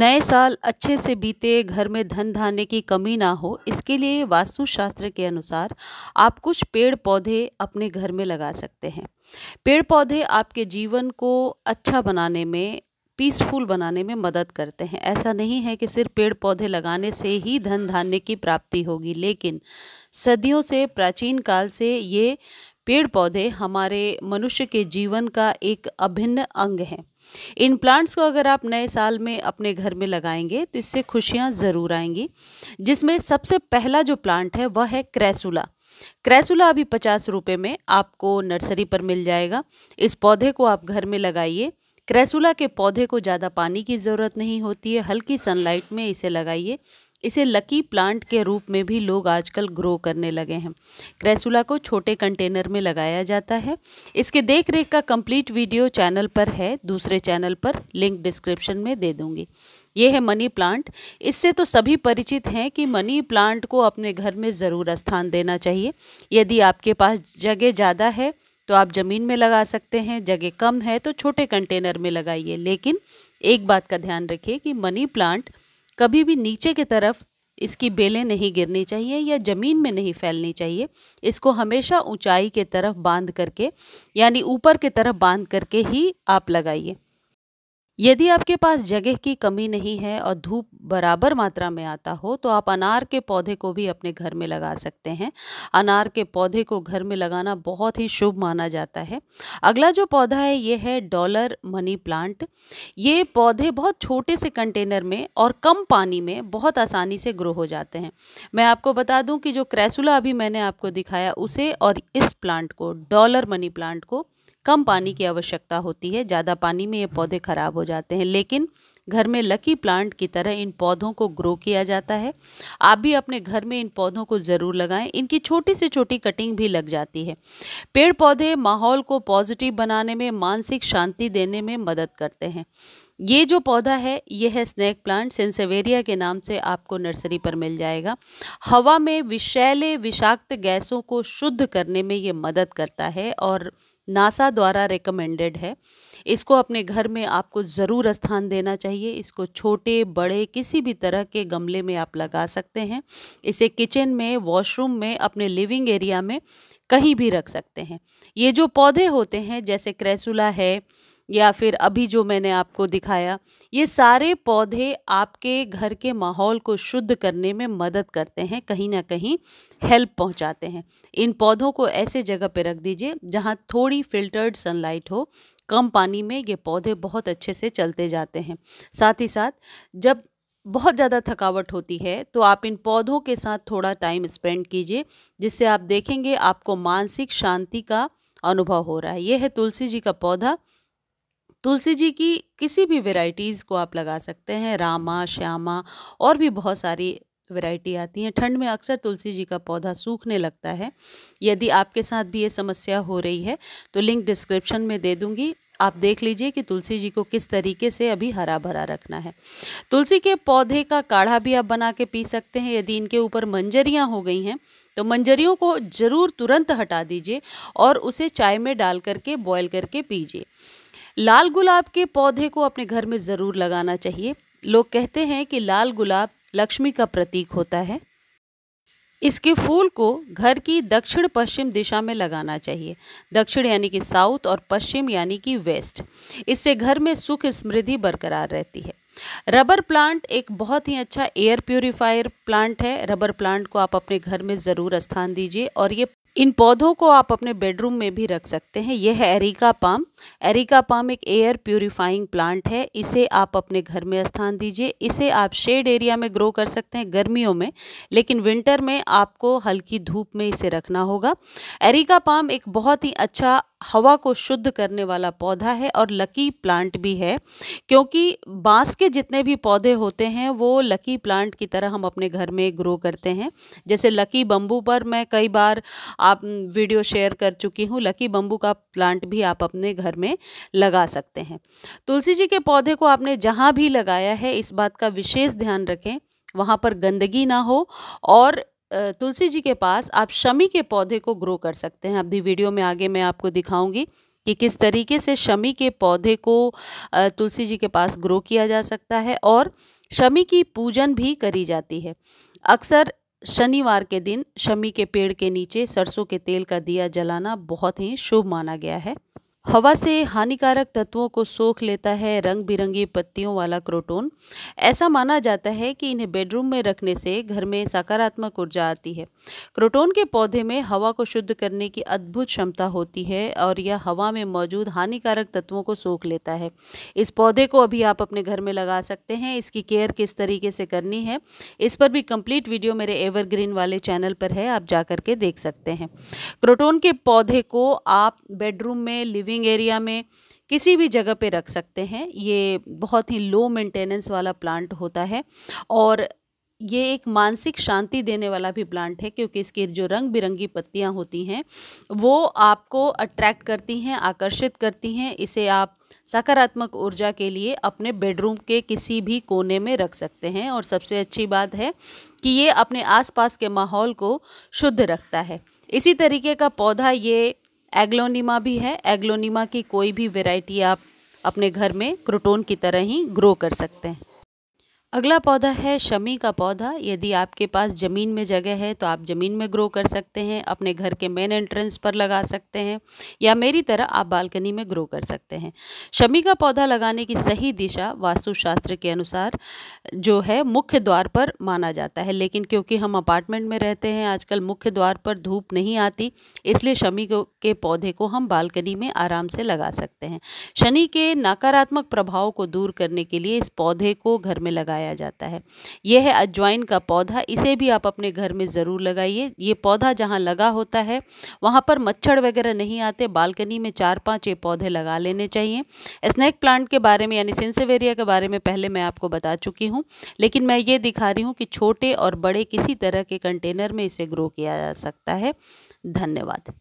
नए साल अच्छे से बीते घर में धन धान्य की कमी ना हो इसके लिए वास्तुशास्त्र के अनुसार आप कुछ पेड़ पौधे अपने घर में लगा सकते हैं पेड़ पौधे आपके जीवन को अच्छा बनाने में पीसफुल बनाने में मदद करते हैं ऐसा नहीं है कि सिर्फ पेड़ पौधे लगाने से ही धन धान्य की प्राप्ति होगी लेकिन सदियों से प्राचीन काल से ये पेड़ पौधे हमारे मनुष्य के जीवन का एक अभिन्न अंग हैं इन प्लांट्स को अगर आप नए साल में अपने घर में लगाएंगे तो इससे खुशियाँ ज़रूर आएंगी जिसमें सबसे पहला जो प्लांट है वह है क्रैसुला क्रैसुला अभी पचास रुपये में आपको नर्सरी पर मिल जाएगा इस पौधे को आप घर में लगाइए क्रैसुला के पौधे को ज़्यादा पानी की ज़रूरत नहीं होती है हल्की सनलाइट में इसे लगाइए इसे लकी प्लांट के रूप में भी लोग आजकल ग्रो करने लगे हैं क्रैसुला को छोटे कंटेनर में लगाया जाता है इसके देख रेख का कंप्लीट वीडियो चैनल पर है दूसरे चैनल पर लिंक डिस्क्रिप्शन में दे दूँगी ये है मनी प्लांट इससे तो सभी परिचित हैं कि मनी प्लांट को अपने घर में ज़रूर स्थान देना चाहिए यदि आपके पास जगह ज़्यादा है तो आप ज़मीन में लगा सकते हैं जगह कम है तो छोटे कंटेनर में लगाइए लेकिन एक बात का ध्यान रखिए कि मनी प्लांट कभी भी नीचे की तरफ इसकी बेलें नहीं गिरनी चाहिए या ज़मीन में नहीं फैलनी चाहिए इसको हमेशा ऊंचाई के तरफ बांध करके यानी ऊपर की तरफ बांध करके ही आप लगाइए यदि आपके पास जगह की कमी नहीं है और धूप बराबर मात्रा में आता हो तो आप अनार के पौधे को भी अपने घर में लगा सकते हैं अनार के पौधे को घर में लगाना बहुत ही शुभ माना जाता है अगला जो पौधा है ये है डॉलर मनी प्लांट ये पौधे बहुत छोटे से कंटेनर में और कम पानी में बहुत आसानी से ग्रो हो जाते हैं मैं आपको बता दूँ कि जो क्रैसुला अभी मैंने आपको दिखाया उसे और इस प्लांट को डॉलर मनी प्लांट को कम पानी की आवश्यकता होती है ज़्यादा पानी में ये पौधे खराब हो जाते हैं लेकिन घर में लकी प्लांट की तरह इन पौधों को ग्रो किया जाता है आप भी अपने घर में इन पौधों को ज़रूर लगाएं इनकी छोटी से छोटी कटिंग भी लग जाती है पेड़ पौधे माहौल को पॉजिटिव बनाने में मानसिक शांति देने में मदद करते हैं ये जो पौधा है ये है स्नैक प्लांट सेंसेवेरिया के नाम से आपको नर्सरी पर मिल जाएगा हवा में विषैले विषाक्त गैसों को शुद्ध करने में ये मदद करता है और नासा द्वारा रिकमेंडेड है इसको अपने घर में आपको ज़रूर स्थान देना चाहिए इसको छोटे बड़े किसी भी तरह के गमले में आप लगा सकते हैं इसे किचन में वॉशरूम में अपने लिविंग एरिया में कहीं भी रख सकते हैं ये जो पौधे होते हैं जैसे क्रेसुला है या फिर अभी जो मैंने आपको दिखाया ये सारे पौधे आपके घर के माहौल को शुद्ध करने में मदद करते हैं कहीं ना कहीं हेल्प पहुंचाते हैं इन पौधों को ऐसे जगह पर रख दीजिए जहाँ थोड़ी फिल्टर्ड सनलाइट हो कम पानी में ये पौधे बहुत अच्छे से चलते जाते हैं साथ ही साथ जब बहुत ज़्यादा थकावट होती है तो आप इन पौधों के साथ थोड़ा टाइम स्पेंड कीजिए जिससे आप देखेंगे आपको मानसिक शांति का अनुभव हो रहा है ये है तुलसी जी का पौधा तुलसी जी की किसी भी वेराइटीज़ को आप लगा सकते हैं रामा श्यामा और भी बहुत सारी वैरायटी आती है ठंड में अक्सर तुलसी जी का पौधा सूखने लगता है यदि आपके साथ भी ये समस्या हो रही है तो लिंक डिस्क्रिप्शन में दे दूँगी आप देख लीजिए कि तुलसी जी को किस तरीके से अभी हरा भरा रखना है तुलसी के पौधे का काढ़ा भी आप बना के पी सकते हैं यदि इनके ऊपर मंजरियाँ हो गई हैं तो मंजरियों को ज़रूर तुरंत हटा दीजिए और उसे चाय में डाल करके बॉयल करके पीजिए लाल गुलाब के पौधे को अपने घर में ज़रूर लगाना चाहिए लोग कहते हैं कि लाल गुलाब लक्ष्मी का प्रतीक होता है इसके फूल को घर की दक्षिण पश्चिम दिशा में लगाना चाहिए दक्षिण यानी कि साउथ और पश्चिम यानी कि वेस्ट इससे घर में सुख समृद्धि बरकरार रहती है रबर प्लांट एक बहुत ही अच्छा एयर प्योरीफायर प्लांट है रबर प्लांट को आप अपने घर में ज़रूर स्थान दीजिए और ये इन पौधों को आप अपने बेडरूम में भी रख सकते हैं यह है एरिका पाम एरिका पाम एक एयर प्योरीफाइंग प्लांट है इसे आप अपने घर में स्थान दीजिए इसे आप शेड एरिया में ग्रो कर सकते हैं गर्मियों में लेकिन विंटर में आपको हल्की धूप में इसे रखना होगा एरिका पाम एक बहुत ही अच्छा हवा को शुद्ध करने वाला पौधा है और लकी प्लांट भी है क्योंकि बांस के जितने भी पौधे होते हैं वो लकी प्लांट की तरह हम अपने घर में ग्रो करते हैं जैसे लकी बम्बू पर मैं कई बार आप वीडियो शेयर कर चुकी हूँ लकी बम्बू का प्लांट भी आप अपने घर में लगा सकते हैं तुलसी जी के पौधे को आपने जहाँ भी लगाया है इस बात का विशेष ध्यान रखें वहाँ पर गंदगी ना हो और तुलसी जी के पास आप शमी के पौधे को ग्रो कर सकते हैं अभी वीडियो में आगे मैं आपको दिखाऊंगी कि किस तरीके से शमी के पौधे को तुलसी जी के पास ग्रो किया जा सकता है और शमी की पूजन भी करी जाती है अक्सर शनिवार के दिन शमी के पेड़ के नीचे सरसों के तेल का दिया जलाना बहुत ही शुभ माना गया है हवा से हानिकारक तत्वों को सोख लेता है रंग बिरंगी पत्तियों वाला क्रोटोन ऐसा माना जाता है कि इन्हें बेडरूम में रखने से घर में सकारात्मक ऊर्जा आती है क्रोटोन के पौधे में हवा को शुद्ध करने की अद्भुत क्षमता होती है और यह हवा में मौजूद हानिकारक तत्वों को सोख लेता है इस पौधे को अभी आप अपने घर में लगा सकते हैं इसकी केयर किस तरीके से करनी है इस पर भी कंप्लीट वीडियो मेरे एवरग्रीन वाले चैनल पर है आप जा के देख सकते हैं क्रोटोन के पौधे को आप बेडरूम में लिविंग लिविंग एरिया में किसी भी जगह पे रख सकते हैं ये बहुत ही लो मेंटेनेंस वाला प्लांट होता है और ये एक मानसिक शांति देने वाला भी प्लांट है क्योंकि इसकी जो रंग बिरंगी पत्तियां होती हैं वो आपको अट्रैक्ट करती हैं आकर्षित करती हैं इसे आप सकारात्मक ऊर्जा के लिए अपने बेडरूम के किसी भी कोने में रख सकते हैं और सबसे अच्छी बात है कि ये अपने आसपास के माहौल को शुद्ध रखता है इसी तरीके का पौधा ये एग्लोनीमा भी है एग्लोनीमा की कोई भी वेराइटी आप अपने घर में क्रोटोन की तरह ही ग्रो कर सकते हैं अगला पौधा है शमी का पौधा यदि आपके पास ज़मीन में जगह है तो आप ज़मीन में ग्रो कर सकते हैं अपने घर के मेन एंट्रेंस पर लगा सकते हैं या मेरी तरह आप बालकनी में ग्रो कर सकते हैं शमी का पौधा लगाने की सही दिशा वास्तुशास्त्र के अनुसार जो है मुख्य द्वार पर माना जाता है लेकिन क्योंकि हम अपार्टमेंट में रहते हैं आजकल मुख्य द्वार पर धूप नहीं आती इसलिए शमी के पौधे को हम बालकनी में आराम से लगा सकते हैं शनि के नकारात्मक प्रभाव को दूर करने के लिए इस पौधे को घर में लगाया पाया जाता है यह है अजवाइन का पौधा इसे भी आप अपने घर में ज़रूर लगाइए ये पौधा जहाँ लगा होता है वहाँ पर मच्छर वगैरह नहीं आते बालकनी में चार पाँच ये पौधे लगा लेने चाहिए स्नैक प्लांट के बारे में यानी सेंसेवेरिया के बारे में पहले मैं आपको बता चुकी हूँ लेकिन मैं ये दिखा रही हूँ कि छोटे और बड़े किसी तरह के कंटेनर में इसे ग्रो किया जा सकता है धन्यवाद